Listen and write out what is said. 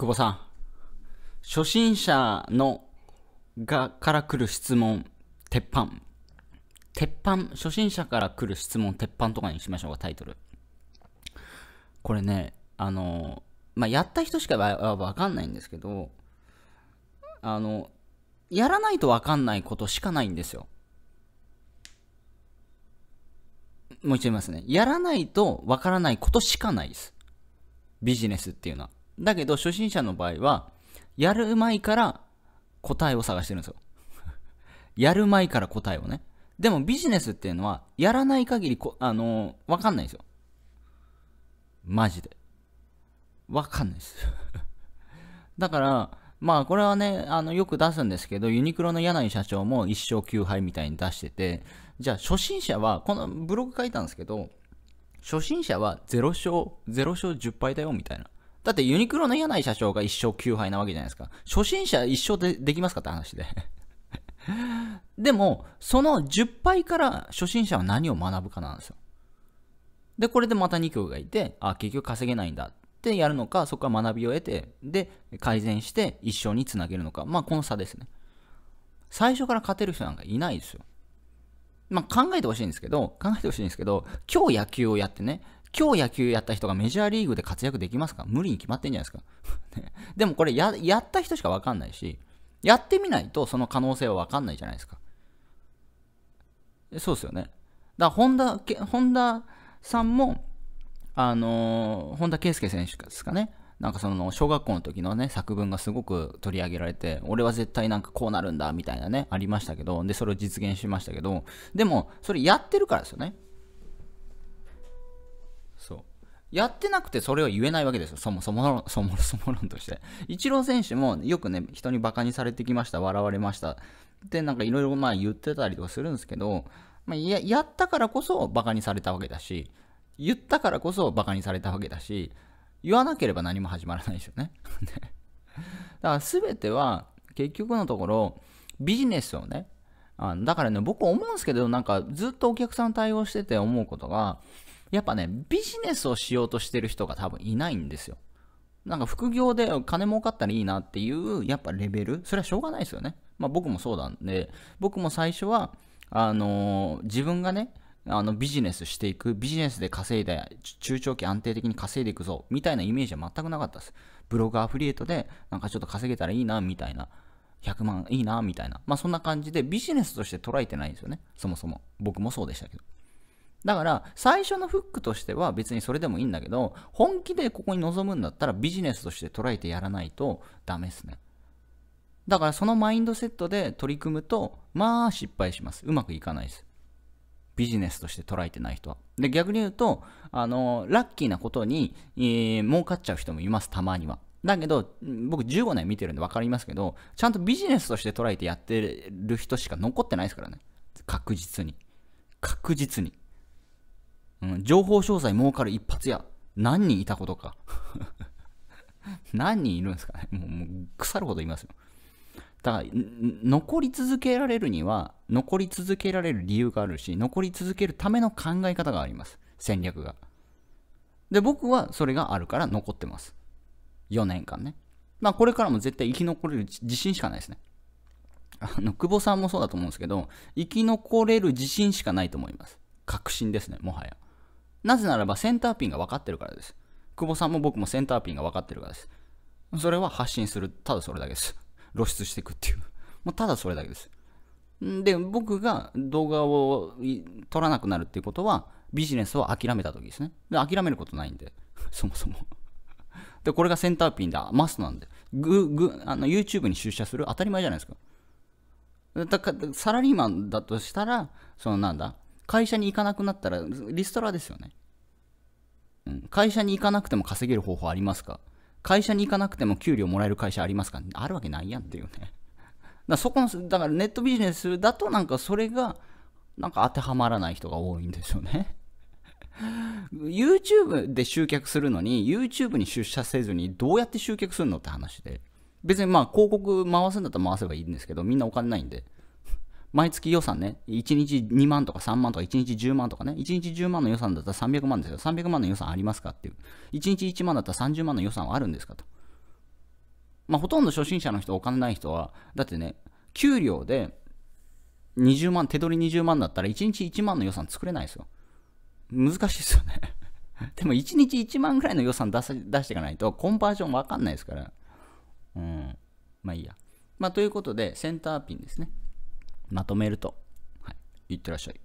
久保さん。初心者のがから来る質問、鉄板。鉄板、初心者から来る質問、鉄板とかにしましょうか、タイトル。これね、あの、まあ、やった人しかわわかんないんですけど、あの、やらないとわかんないことしかないんですよ。もう一度言いますね。やらないとわからないことしかないです。ビジネスっていうのは。だけど、初心者の場合は、やる前から答えを探してるんですよ。やる前から答えをね。でもビジネスっていうのは、やらない限りこ、あのー、わかんないんですよ。マジで。わかんないです。だから、まあこれはね、あの、よく出すんですけど、ユニクロの柳井社長も一生9敗みたいに出してて、じゃあ初心者は、このブログ書いたんですけど、初心者は0勝、0勝10敗だよみたいな。だってユニクロの柳井社長が一勝9敗なわけじゃないですか。初心者一勝でできますかって話で でも、その10敗から初心者は何を学ぶかなんですよ。で、これでまた2強がいて、あ、結局稼げないんだってやるのか、そこから学びを得て、で、改善して一勝につなげるのか。まあ、この差ですね。最初から勝てる人なんかいないですよ。まあ、考えてほしいんですけど、考えてほしいんですけど、今日野球をやってね、今日野球やった人がメジャーリーグで活躍できますか無理に決まってんじゃないですか。ね、でもこれや、やった人しかわかんないし、やってみないとその可能性はわかんないじゃないですか。そうですよね。だから、本田、本田さんも、あのー、本田圭佑選手ですかね。なんかその小学校の時のね作文がすごく取り上げられて俺は絶対なんかこうなるんだみたいなねありましたけどでそれを実現しましたけどでもそれやってるからですよねそうやってなくてそれを言えないわけですよ。そもそも論、そも そも論として。イチロー選手もよくね、人にバカにされてきました、笑われました。で、なんかいろいろまあ言ってたりとかするんですけど、まあ、ややったからこそバカにされたわけだし、言ったからこそバカにされたわけだし、言わなければ何も始まらないですよね。だから全ては結局のところ、ビジネスをね、あだからね、僕思うんですけど、なんかずっとお客さん対応してて思うことが、やっぱね、ビジネスをしようとしてる人が多分いないんですよ。なんか副業で金儲かったらいいなっていう、やっぱレベル、それはしょうがないですよね。まあ僕もそうなんで、僕も最初は、あのー、自分がね、あのビジネスしていく、ビジネスで稼いで、中長期安定的に稼いでいくぞ、みたいなイメージは全くなかったです。ブログアフリエイトで、なんかちょっと稼げたらいいな、みたいな。100万いいな、みたいな。まあそんな感じで、ビジネスとして捉えてないんですよね。そもそも。僕もそうでしたけど。だから、最初のフックとしては別にそれでもいいんだけど、本気でここに臨むんだったらビジネスとして捉えてやらないとダメですね。だからそのマインドセットで取り組むと、まあ失敗します。うまくいかないです。ビジネスとして捉えてない人は。で、逆に言うと、あの、ラッキーなことに、えー、儲かっちゃう人もいます、たまには。だけど、僕15年見てるんで分かりますけど、ちゃんとビジネスとして捉えてやってる人しか残ってないですからね。確実に。確実に。うん、情報詳細儲かる一発屋。何人いたことか。何人いるんですかねもう、もう腐るほどいますよ。だから、残り続けられるには、残り続けられる理由があるし、残り続けるための考え方があります。戦略が。で、僕はそれがあるから残ってます。4年間ね。まあ、これからも絶対生き残れる自信しかないですね。あの、久保さんもそうだと思うんですけど、生き残れる自信しかないと思います。確信ですね、もはや。なぜならばセンターピンが分かってるからです。久保さんも僕もセンターピンが分かってるからです。それは発信する。ただそれだけです。露出していくっていう。もうただそれだけです。で、僕が動画を撮らなくなるっていうことは、ビジネスを諦めた時ですね。で、諦めることないんで、そもそも。で、これがセンターピンだ、マストなんで。ぐ、ぐ、あの、YouTube に出社する当たり前じゃないですか。だから、サラリーマンだとしたら、そのなんだ、会社に行かなくなったらリストラですよね。うん、会社に行かなくても稼げる方法ありますか会社に行かなくても給料もらえる会社ありますかあるわけないやんっていうね。だそこの、だからネットビジネスだとなんかそれが、なんか当てはまらない人が多いんですよね。YouTube で集客するのに、YouTube に出社せずにどうやって集客するのって話で。別にまあ広告回すんだったら回せばいいんですけど、みんなお金ないんで。毎月予算ね、1日2万とか3万とか1日10万とかね、1日10万の予算だったら300万ですよ。300万の予算ありますかっていう。1日1万だったら30万の予算はあるんですかと。まあ、ほとんど初心者の人、お金ない人は、だってね、給料で20万、手取り20万だったら1日1万の予算作れないですよ。難しいですよね でも1日1万ぐらいの予算出し出していかないとコンバージョンわかんないですから。うん。まあいいや。まあということで、センターピンですね。まとめると、はい、いってらっしゃい。